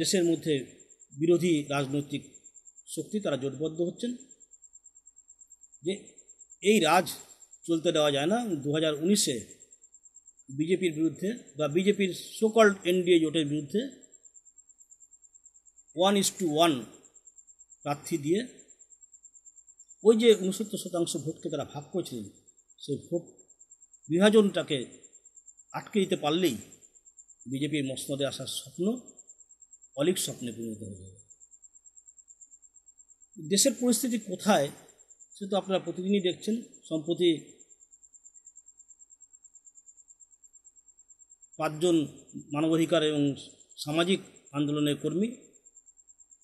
দেশের মধ্যে বিরোধী রাজনৈতিক শক্তি তারা জোটবদ্ধ হচ্ছেন যে এই রাজ চলতে দেওয়া যায় না দু হাজার উনিশে বিজেপির বিরুদ্ধে বা বিজেপির সোকল্ড এনডিএ জোটের বিরুদ্ধে ওয়ান ইস টু ওয়ান প্রার্থী দিয়ে ওই যে উনসত্তর শতাংশ ভোটকে তারা ভাগ করেছিলেন সেই ভোট বিভাজনটাকে আটকে দিতে পারলেই বিজেপির মসনদে আসার স্বপ্ন অলিক স্বপ্নে পরিণত হয়ে যাবে দেশের পরিস্থিতি কোথায় সে তো আপনারা প্রতিদিনই দেখছেন সম্প্রতি পাঁচজন মানবাধিকার এবং সামাজিক আন্দোলনের কর্মী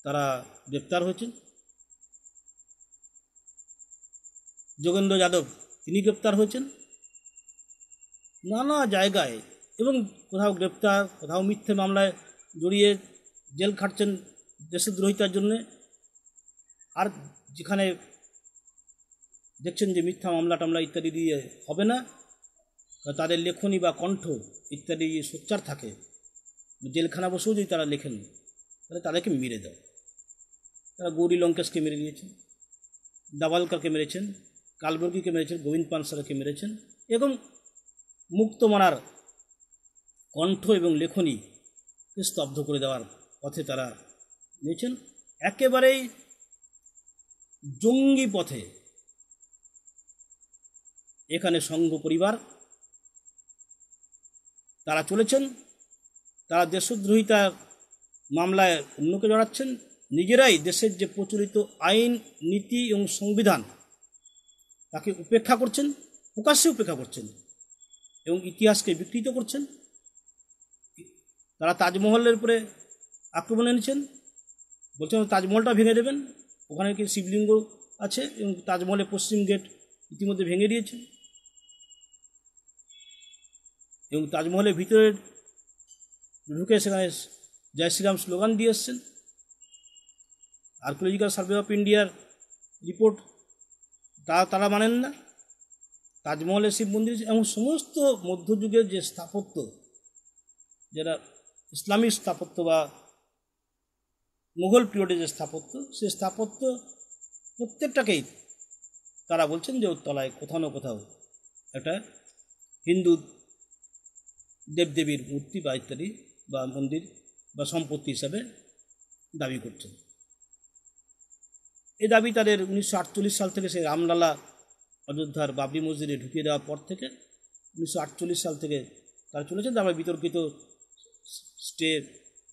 তারা গ্রেপ্তার হয়েছেন যোগেন্দ্র যাদব তিনি গ্রেপ্তার হয়েছেন নানা জায়গায় এবং কোথাও গ্রেপ্তার কোথাও মিথ্যে মামলায় জড়িয়ে জেল খাটছেন দেশদ্রোহিতার জন্যে আর যেখানে দেখছেন যে মিথ্যা মামলা টামলা ইত্যাদি দিয়ে হবে না তাদের লেখনী বা কণ্ঠ ইত্যাদি সোচ্চার থাকে জেলখানা বসেও যদি তারা লেখেন তাহলে তাদেরকে মেরে দাও তারা গৌরী লঙ্কেশকে মেরে দিয়েছেন দাবালকাকে মেরেছেন কালবর্গীকে মেরেছেন গোবিন্দ পানসারাকে মেরেছেন এবং মুক্তমানার কণ্ঠ এবং লেখনী স্তব্ধ করে দেওয়ার পথে তারা নিয়েছেন একেবারেই জঙ্গি পথে এখানে সংঘ পরিবার তারা চলেছেন তারা দেশদ্রোহিতার মামলায় অন্যকে জড়াচ্ছেন নিজেরাই দেশের যে প্রচলিত আইন নীতি এবং সংবিধান তাকে উপেক্ষা করছেন প্রকাশ্যে উপেক্ষা করছেন এবং ইতিহাসকে বিকৃত করছেন তারা তাজমহলের উপরে আক্রমণ এনেছেন বলছেন তাজমহলটা ভেঙে দেবেন ওখানে কি শিবলিঙ্গ আছে এবং তাজমহলের পশ্চিম গেট ইতিমধ্যে ভেঙে দিয়েছেন এবং তাজমহলের ভিতরে ঢুকে সেখানে জয় শ্রীরাম স্লোগান দিয়ে এসছেন আর্কোলজিক্যাল সার্ভে অফ ইন্ডিয়ার রিপোর্ট তা তারা মানেন না তাজমহলের শিব মন্দির এবং সমস্ত মধ্যযুগের যে স্থাপত্য যারা ইসলামিক স্থাপত্য বা মুঘল পিরিয়ডে যে স্থাপত্য সে স্থাপত্য প্রত্যেকটাকেই তারা বলছেন যে ওর তলায় কোথাও না কোথাও একটা হিন্দু দেবদেবীর মূর্তি বা ইত্যাদি বা মন্দির বা সম্পত্তি হিসাবে দাবি করছেন এ দাবি তাদের উনিশশো সাল থেকে সেই রামলালা অযোধ্যার বাবরি মসজিদে ঢুকিয়ে দেওয়ার পর থেকে উনিশশো সাল থেকে তারা চলেছেন তারপরে মানে বিতর্কিত স্টে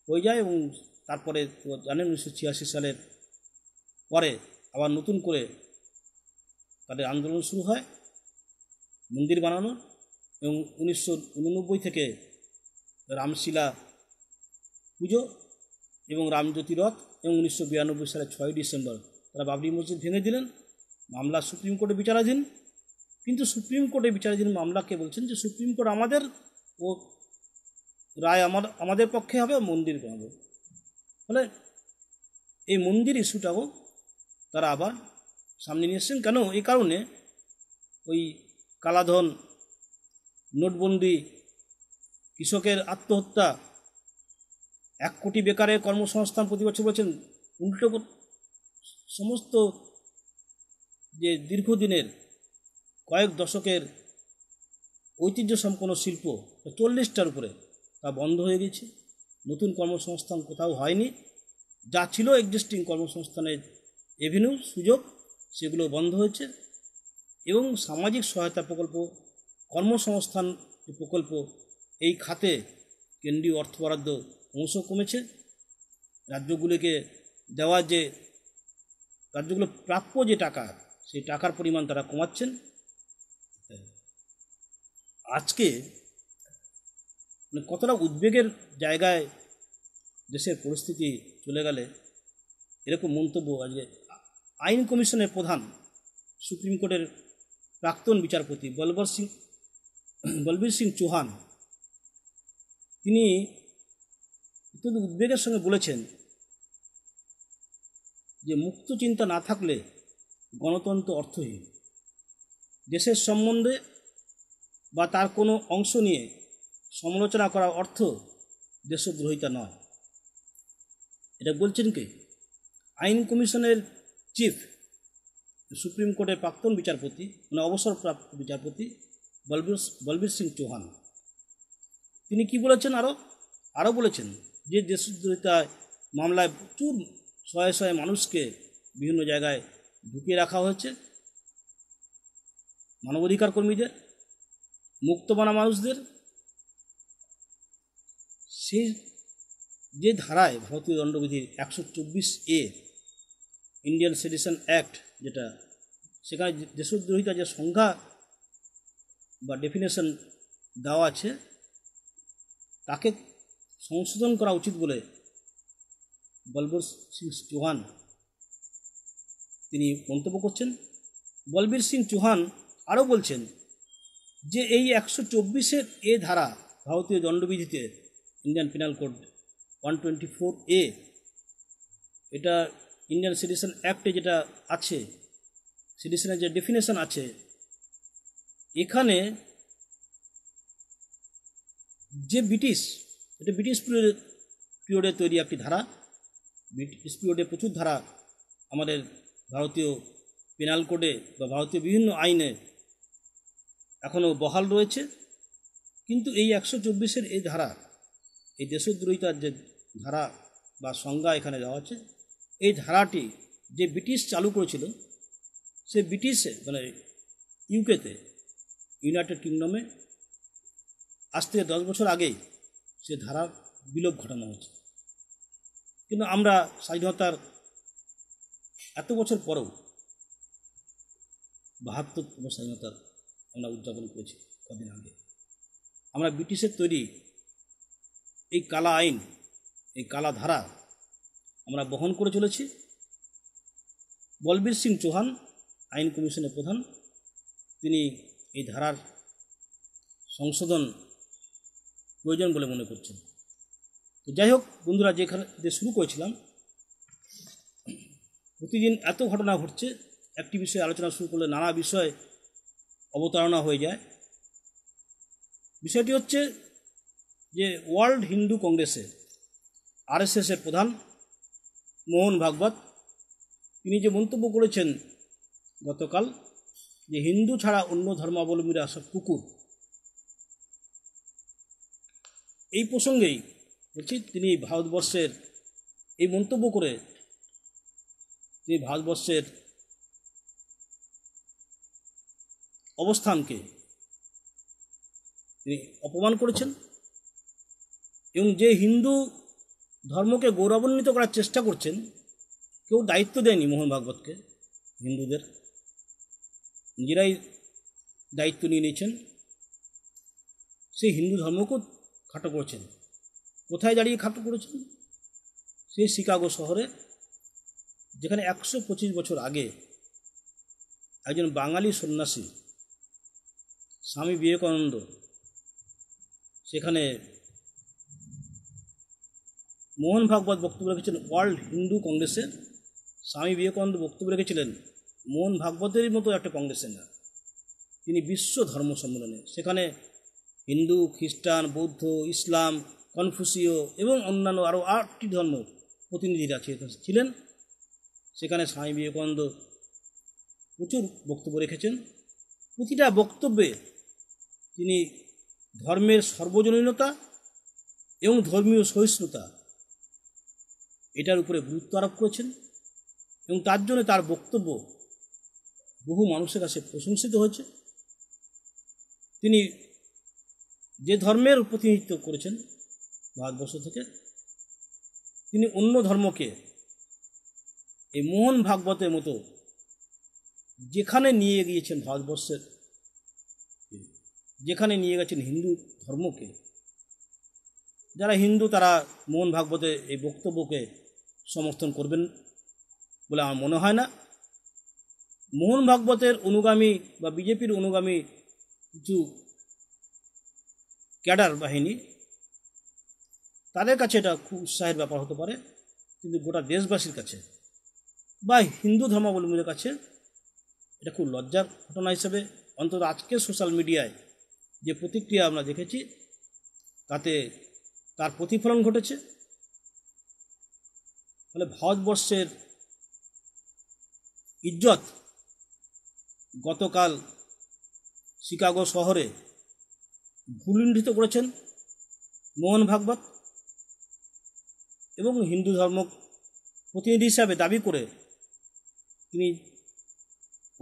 হয়ে যায় এবং তারপরে জানেন উনিশশো সালের পরে আবার নতুন করে তাদের আন্দোলন শুরু হয় মন্দির বানানোর এবং উনিশশো উননব্বই থেকে রামশিলা পুজো এবং রামজ্যোতিরথ এবং উনিশশো বিরানব্বই সালের ছয় ডিসেম্বর তারা বাবরি মসজিদ ভেঙে দিলেন মামলা সুপ্রিম কোর্টে বিচারাধীন কিন্তু সুপ্রিম কোর্টে বিচারাধীন মামলাকে বলছেন যে সুপ্রিম কোর্ট আমাদের ও রায় আমার আমাদের পক্ষে হবে মন্দির হবে ফলে এই মন্দির ইস্যুটাও তারা আবার সামনে নিয়ে এসছেন কেন এই কারণে ওই কালাধন নোটবন্দি কৃষকের আত্মহত্যা এক কোটি বেকারের কর্মসংস্থান প্রতি বছর বলছেন উল্টো সমস্ত যে দীর্ঘদিনের কয়েক দশকের ঐতিহ্য সম্পন্ন শিল্প চল্লিশটার উপরে তা বন্ধ হয়ে গেছে নতুন কর্মসংস্থান কোথাও হয়নি যা ছিল এক্সিস্টিং কর্মসংস্থানের এভিনিউ সুযোগ সেগুলো বন্ধ হয়েছে এবং সামাজিক সহায়তা প্রকল্প কর্মসংস্থান প্রকল্প এই খাতে কেন্দ্রীয় অর্থ বরাদ্দ অংশ কমেছে রাজ্যগুলিকে দেওয়া যে রাজ্যগুলো প্রাপ্য যে টাকা সেই টাকার পরিমাণ তারা কমাচ্ছেন আজকে মানে কতটা উদ্বেগের জায়গায় দেশের পরিস্থিতি চলে গেলে এরকম মন্তব্য আজকে আইন কমিশনের প্রধান সুপ্রিম কোর্টের প্রাক্তন বিচারপতি বলবর সিং বলবীর সিং চৌহান তিনি অত্যন্ত উদ্বেগের সঙ্গে বলেছেন যে মুক্ত চিন্তা না থাকলে গণতন্ত্র অর্থহীন দেশের সম্বন্ধে বা তার কোনো অংশ নিয়ে সমালোচনা করার অর্থ দেশদ্রোহিতা নয় এটা বলছেন কি আইন কমিশনের চিফ সুপ্রিম কোর্টের প্রাক্তন বিচারপতি মানে অবসরপ্রাপ্ত বিচারপতি বলবীর বলবীর সিং চৌহান তিনি কি বলেছেন আরও আরও বলেছেন যে দেশদ্রোহিতায় মামলায় প্রচুর শয়ে শয়ে মানুষকে বিভিন্ন জায়গায় ঢুকিয়ে রাখা হয়েছে মানবাধিকার কর্মীদের মুক্তবানা মানুষদের সেই যে ধারায় ভারতীয় দণ্ডবিধির একশো চব্বিশ এ ইন্ডিয়ান সিটিজেন অ্যাক্ট যেটা সেখানে দেশদ্রোহিতা যে সংজ্ঞা বা ডেফিনেশন দেওয়া আছে তাকে সংশোধন করা উচিত বলে বলবীর সিং চৌহান তিনি মন্তব্য করছেন বলবীর সিং চৌহান আরও বলছেন যে এই একশো চব্বিশের এ ধারা ভারতীয় দণ্ডবিধিতে Indian penal code one twenty four A এটা ইন্ডিয়ান সিটিজেন অ্যাক্টে যেটা আছে সিটিজেনের যে ডেফিনেশন আছে এখানে যে ব্রিটিশ এটা ব্রিটিশ পিরিয়ডে তৈরি একটি ধারা ব্রিটিশ পিরিয়ডে প্রচুর ধারা আমাদের ভারতীয় পেনাল কোডে বা ভারতীয় বিভিন্ন আইনে এখনও বহাল রয়েছে কিন্তু এই একশো চব্বিশের এই ধারা এই দেশদ্রোহিতার যে ধারা বা সংজ্ঞা এখানে দেওয়া হচ্ছে এই ধারাটি যে ব্রিটিশ চালু করেছিল সে ব্রিটিশে মানে ইউকেতে ইউনাইটেড কিংডমে আজ থেকে দশ বছর আগেই সে ধারার বিলোপ ঘটানো হয়েছে কিন্তু আমরা স্বাধীনতার এত বছর পরেও বাহাত্তরতম স্বাধীনতার আমরা উদযাপন করেছি কদিন আগে আমরা ব্রিটিশের তৈরি এই কালা আইন এই কালা ধারা আমরা বহন করে চলেছি বলবীর সিং চৌহান আইন কমিশনের প্রধান তিনি এই ধারার সংশোধন প্রয়োজন বলে মনে করছেন তো যাই হোক বন্ধুরা যেখানে যে শুরু করেছিলাম প্রতিদিন এত ঘটনা ঘটছে একটি বিষয়ে আলোচনা শুরু করলে নানা বিষয় অবতারণা হয়ে যায় বিষয়টি হচ্ছে যে ওয়ার্ল্ড হিন্দু কংগ্রেসে আরএসএসের প্রধান মোহন ভাগবত তিনি যে মন্তব্য করেছেন গতকাল যে হিন্দু ছাড়া অন্য ধর্মাবলম্বীরা সব কুকুর এই প্রসঙ্গেই বলছি তিনি ভারতবর্ষের এই মন্তব্য করে তিনি ভারতবর্ষের অবস্থানকে তিনি অপমান করেছেন এবং যে হিন্দু ধর্মকে গৌরবান্বিত করার চেষ্টা করছেন কেউ দায়িত্ব দেয়নি মোহন ভাগবতকে হিন্দুদের নিজেরাই দায়িত্ব নিয়ে নিয়েছেন সেই হিন্দু ধর্মকেও খাটো করেছেন কোথায় দাঁড়িয়ে খাটো করেছেন সেই শিকাগো শহরে যেখানে একশো পঁচিশ বছর আগে একজন বাঙালি সন্ন্যাসী স্বামী বিবেকানন্দ সেখানে মোহন ভাগবত বক্তব্য রেখেছিলেন ওয়ার্ল্ড হিন্দু কংগ্রেসের স্বামী বিবেকানন্দ বক্তব্য রেখেছিলেন মোহন ভাগবতেরই মতো একটা কংগ্রেসের না তিনি বিশ্ব ধর্ম সম্মেলনে সেখানে হিন্দু খ্রিস্টান বৌদ্ধ ইসলাম কনফুসিও এবং অন্যান্য আরও আটটি ধর্ম প্রতিনিধিরা ছিলেন সেখানে স্বামী বিবেকানন্দ প্রচুর বক্তব্য রেখেছেন প্রতিটা বক্তব্যে তিনি ধর্মের সর্বজনীনতা এবং ধর্মীয় সহিষ্ণুতা এটার উপরে গুরুত্ব আরোপ করেছেন এবং তার জন্য তার বক্তব্য বহু মানুষের কাছে প্রশংসিত হয়েছে তিনি যে ধর্মের প্রতিনিধিত্ব করেছেন ভারতবর্ষ থেকে তিনি অন্য ধর্মকে এই মোহন ভাগবতের মতো যেখানে নিয়ে গিয়েছেন ভারতবর্ষের যেখানে নিয়ে গেছেন হিন্দু ধর্মকে যারা হিন্দু তারা মোহন ভাগবতের এই বক্তব্যকে সমর্থন করবেন বলে আমার মনে হয় না মোহন ভাগবতের অনুগামী বা বিজেপির অনুগামী কিছু ক্যাডার বাহিনী তাদের কাছে এটা খুব উৎসাহের ব্যাপার হতে পারে কিন্তু গোটা দেশবাসীর কাছে বা হিন্দু ধর্মাবলম্বীদের কাছে এটা খুব লজ্জার ঘটনা হিসেবে অন্তত আজকে সোশ্যাল মিডিয়ায় যে প্রতিক্রিয়া আমরা দেখেছি তাতে তার প্রতিফলন ঘটেছে ফলে ভারতবর্ষের ইজ্জত গতকাল শিকাগো শহরে ভুলুণ্ঠিত করেছেন মোহন ভাগবত এবং হিন্দু ধর্ম প্রতিনিধি হিসাবে দাবি করে তিনি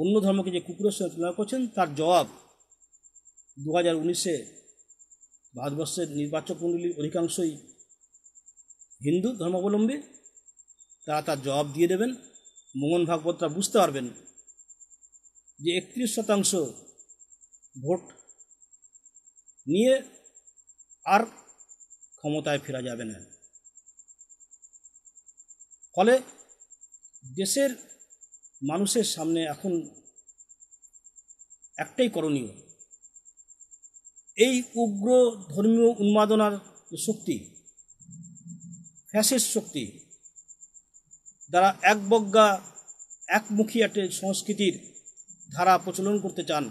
অন্য ধর্মকে যে কুকুরের সঙ্গে তুলনা করছেন তার জবাব দু হাজার উনিশে ভারতবর্ষের নির্বাচক মণ্ডলীর অধিকাংশই হিন্দু ধর্মাবলম্বী তারা তার জবাব দিয়ে দেবেন মোহন ভাগবতরা বুঝতে পারবেন যে একত্রিশ শতাংশ ভোট নিয়ে আর ক্ষমতায় ফেরা যাবে না ফলে দেশের মানুষের সামনে এখন একটাই করণীয় এই উগ্র ধর্মীয় উন্মাদনার শক্তি ফ্যাসের শক্তি দ্বারা একবজ্ঞা একমুখী একটা সংস্কৃতির ধারা প্রচলন করতে চান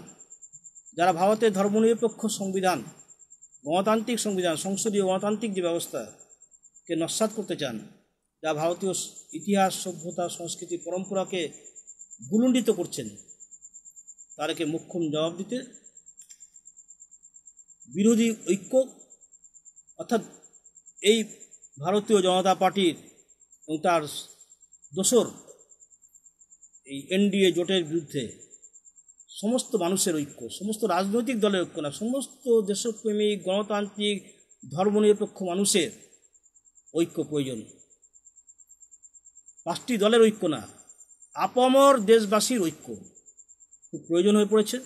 যারা ভারতের ধর্মনিরপেক্ষ সংবিধান গণতান্ত্রিক সংবিধান সংসদীয় গণতান্ত্রিক যে ব্যবস্থাকে নস্বাত করতে চান যা ভারতীয় ইতিহাস সভ্যতা সংস্কৃতি পরম্পরাকে গুলুণ্ডিত করছেন তাদেরকে মুখ্যম জবাব দিতে বিরোধী ঐক্য অর্থাৎ এই ভারতীয় জনতা পার্টির এবং তার দোসর এই এনডিএ জোটের বিরুদ্ধে সমস্ত মানুষের ঐক্য সমস্ত রাজনৈতিক দলের ঐক্য না সমস্ত দেশপ্রেমিক গণতান্ত্রিক ধর্মনিরপেক্ষ মানুষের ঐক্য প্রয়োজন পাঁচটি দলের ঐক্য না আপমর দেশবাসীর ঐক্য খুব প্রয়োজন হয়ে পড়েছে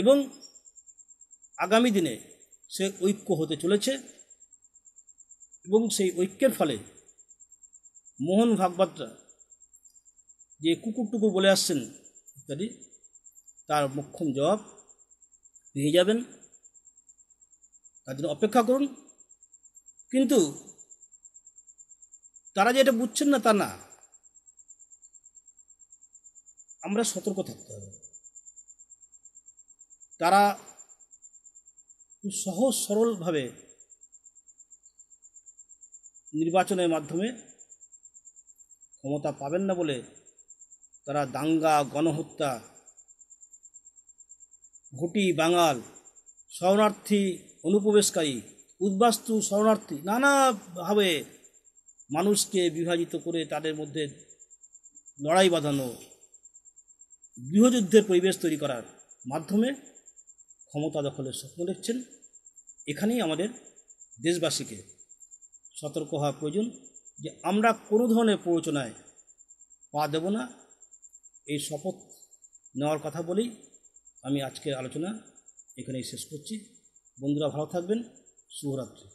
এবং আগামী দিনে সে ঐক্য হতে চলেছে এবং সেই ঐক্যের ফলে মোহন ভাগবতরা যে কুকুর টুকুর বলে আসছেন ইত্যাদি তার মোক্ষম জবাব পেয়ে যাবেন তার জন্য অপেক্ষা করুন কিন্তু তারা যে এটা বুঝছেন না তা না আমরা সতর্ক থাকতে হবে তারা সহজ সরলভাবে নির্বাচনের মাধ্যমে ক্ষমতা পাবেন না বলে তারা দাঙ্গা গণহত্যা ঘটি বাঙাল শরণার্থী অনুপ্রবেশকারী উদ্বাস্তু শরণার্থী নানাভাবে মানুষকে বিভাজিত করে তাদের মধ্যে লড়াই বাঁধানো গৃহযুদ্ধের পরিবেশ তৈরি করার মাধ্যমে ক্ষমতা দখলের স্বপ্ন দেখছেন এখানেই আমাদের দেশবাসীকে সতর্ক হওয়া প্রয়োজন যে আমরা কোনো ধরনের প্ররোচনায় পা দেব না এই শপথ নেওয়ার কথা বলেই আমি আজকের আলোচনা এখানেই শেষ করছি বন্ধুরা ভালো থাকবেন শুভরাত্রি